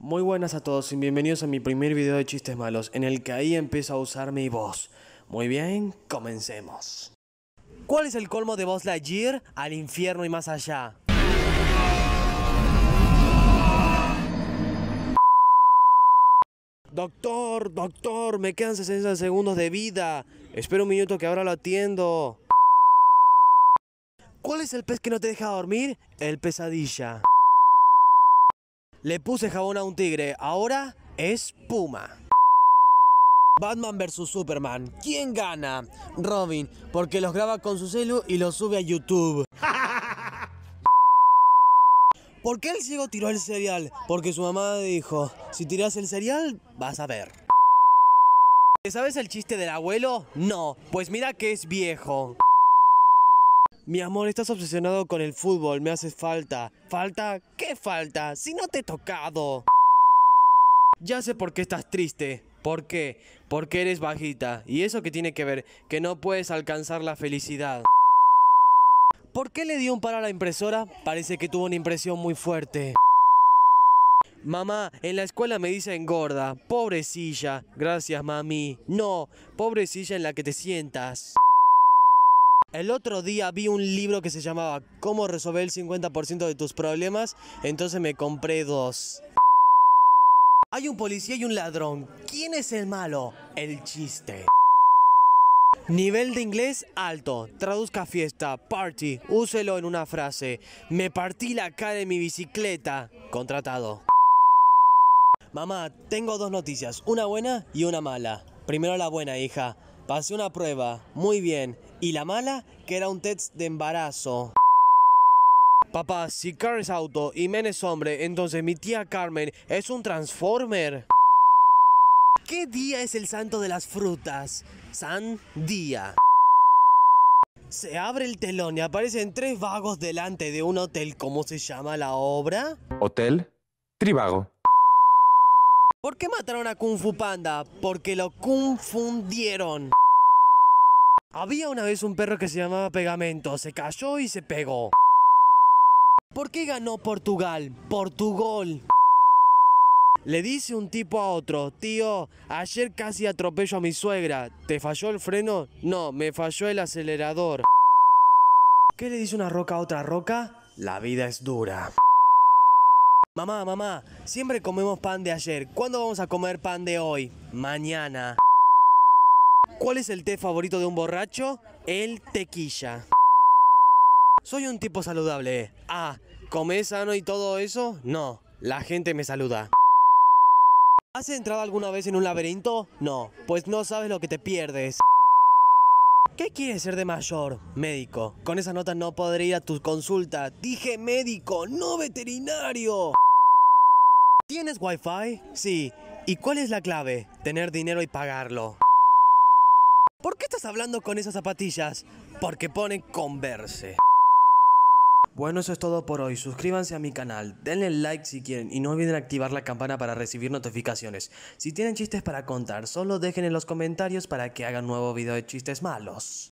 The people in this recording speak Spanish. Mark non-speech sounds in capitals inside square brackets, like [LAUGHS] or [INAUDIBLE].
Muy buenas a todos y bienvenidos a mi primer video de chistes malos, en el que ahí empiezo a usar mi voz. Muy bien, comencemos. ¿Cuál es el colmo de la Lightyear al infierno y más allá? Doctor, doctor, me quedan 60 segundos de vida. espero un minuto que ahora lo atiendo. ¿Cuál es el pez que no te deja dormir? El pesadilla. Le puse jabón a un tigre, ahora es Puma. Batman vs Superman. ¿Quién gana? Robin, porque los graba con su celu y los sube a YouTube. [LAUGHS] ¿Por qué el ciego tiró el cereal? Porque su mamá dijo, si tiras el cereal, vas a ver. ¿Sabes el chiste del abuelo? No, pues mira que es viejo. Mi amor, estás obsesionado con el fútbol, me haces falta. ¿Falta? ¿Qué falta? Si no te he tocado. Ya sé por qué estás triste. ¿Por qué? Porque eres bajita. ¿Y eso qué tiene que ver? Que no puedes alcanzar la felicidad. ¿Por qué le dio un par a la impresora? Parece que tuvo una impresión muy fuerte. Mamá, en la escuela me dicen gorda. Pobrecilla. Gracias, mami. No, pobrecilla en la que te sientas. El otro día vi un libro que se llamaba Cómo resolver el 50% de tus problemas, entonces me compré dos. Hay un policía y un ladrón. ¿Quién es el malo? El chiste. Nivel de inglés alto. Traduzca fiesta, party. Úselo en una frase. Me partí la cara de mi bicicleta. Contratado. Mamá, tengo dos noticias, una buena y una mala. Primero la buena, hija. Pasé una prueba. Muy bien. Y la mala, que era un test de embarazo. Papá, si Carl es auto y Men es hombre, entonces mi tía Carmen es un transformer. ¿Qué día es el santo de las frutas? San día. Se abre el telón y aparecen tres vagos delante de un hotel. ¿Cómo se llama la obra? Hotel Trivago. ¿Por qué mataron a Kung Fu Panda? Porque lo confundieron. Había una vez un perro que se llamaba Pegamento, se cayó y se pegó. ¿Por qué ganó Portugal? Portugal. Le dice un tipo a otro, tío, ayer casi atropello a mi suegra. ¿Te falló el freno? No, me falló el acelerador. ¿Qué le dice una roca a otra roca? La vida es dura. Mamá, mamá, siempre comemos pan de ayer. ¿Cuándo vamos a comer pan de hoy? Mañana. ¿Cuál es el té favorito de un borracho? El tequilla. Soy un tipo saludable. Ah, ¿comés sano y todo eso? No, la gente me saluda. ¿Has entrado alguna vez en un laberinto? No, pues no sabes lo que te pierdes. ¿Qué quieres ser de mayor? Médico. Con esa nota no podré ir a tu consulta. Dije médico, no veterinario. ¿Tienes wifi? Sí. ¿Y cuál es la clave? Tener dinero y pagarlo. ¿Por qué estás hablando con esas zapatillas? Porque pone Converse. Bueno, eso es todo por hoy. Suscríbanse a mi canal, denle like si quieren y no olviden activar la campana para recibir notificaciones. Si tienen chistes para contar, solo dejen en los comentarios para que hagan nuevo video de chistes malos.